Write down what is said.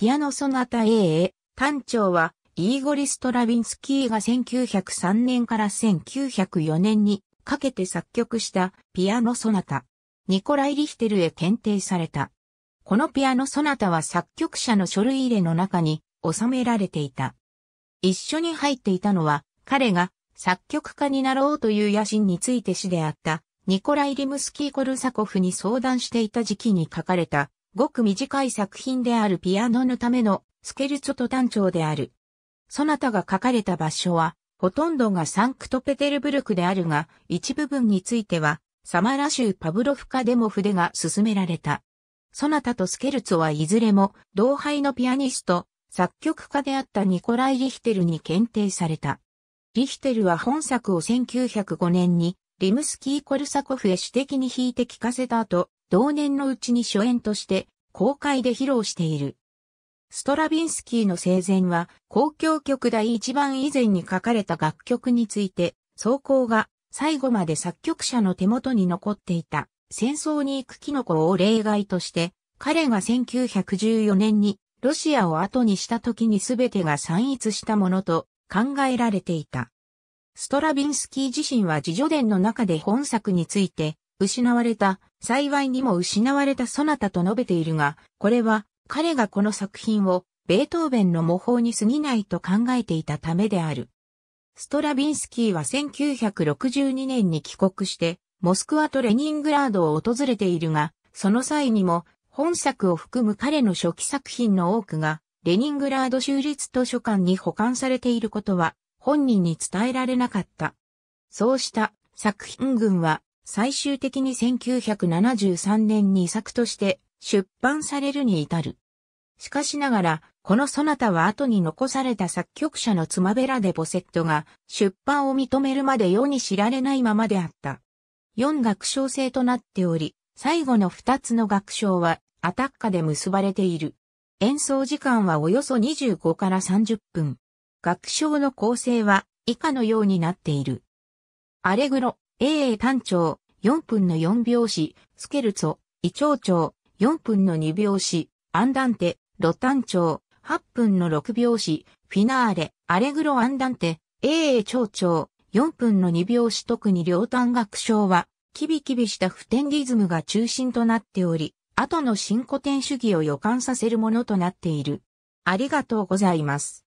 ピアノソナタ A a 単調は、イーゴリ・ストラビンスキーが1903年から1904年にかけて作曲したピアノソナタ。ニコライ・リヒテルへ検定された。このピアノソナタは作曲者の書類入れの中に収められていた。一緒に入っていたのは、彼が作曲家になろうという野心について死であった、ニコライ・リムスキー・コルサコフに相談していた時期に書かれたごく短い作品であるピアノのためのスケルツォと単調である。そなたが書かれた場所は、ほとんどがサンクトペテルブルクであるが、一部分については、サマラ州パブロフカでも筆が進められた。そなたとスケルツォはいずれも、同輩のピアニスト、作曲家であったニコライ・リヒテルに検定された。リヒテルは本作を1905年に、リムスキー・コルサコフへ主的に弾いて聴かせた後、同年のうちに初演として公開で披露している。ストラビンスキーの生前は、公共曲第一番以前に書かれた楽曲について、草稿が最後まで作曲者の手元に残っていた戦争に行くキノコを例外として、彼が1914年にロシアを後にした時に全てが散逸したものと考えられていた。ストラビンスキー自身は自助伝の中で本作について失われた、幸いにも失われたそなたと述べているが、これは彼がこの作品をベートーベンの模倣に過ぎないと考えていたためである。ストラビンスキーは1962年に帰国して、モスクワとレニングラードを訪れているが、その際にも、本作を含む彼の初期作品の多くが、レニングラード州立図書館に保管されていることは、本人に伝えられなかった。そうした作品群は、最終的に1973年に作として出版されるに至る。しかしながら、このソナタは後に残された作曲者の妻ベラでボセットが出版を認めるまで世に知られないままであった。4楽章制となっており、最後の2つの楽章はアタッカで結ばれている。演奏時間はおよそ25から30分。楽章の構成は以下のようになっている。アレグロ、AA 単調、4分の4拍子、スケルツォ、胃腸調、4分の2拍子、アンダンテ、ロ単調、8分の6拍子、フィナーレ、アレグロアンダンテ、AA 長調、4分の2拍子特に両端楽章は、キビキビした普天リズムが中心となっており、後の新古典主義を予感させるものとなっている。ありがとうございます。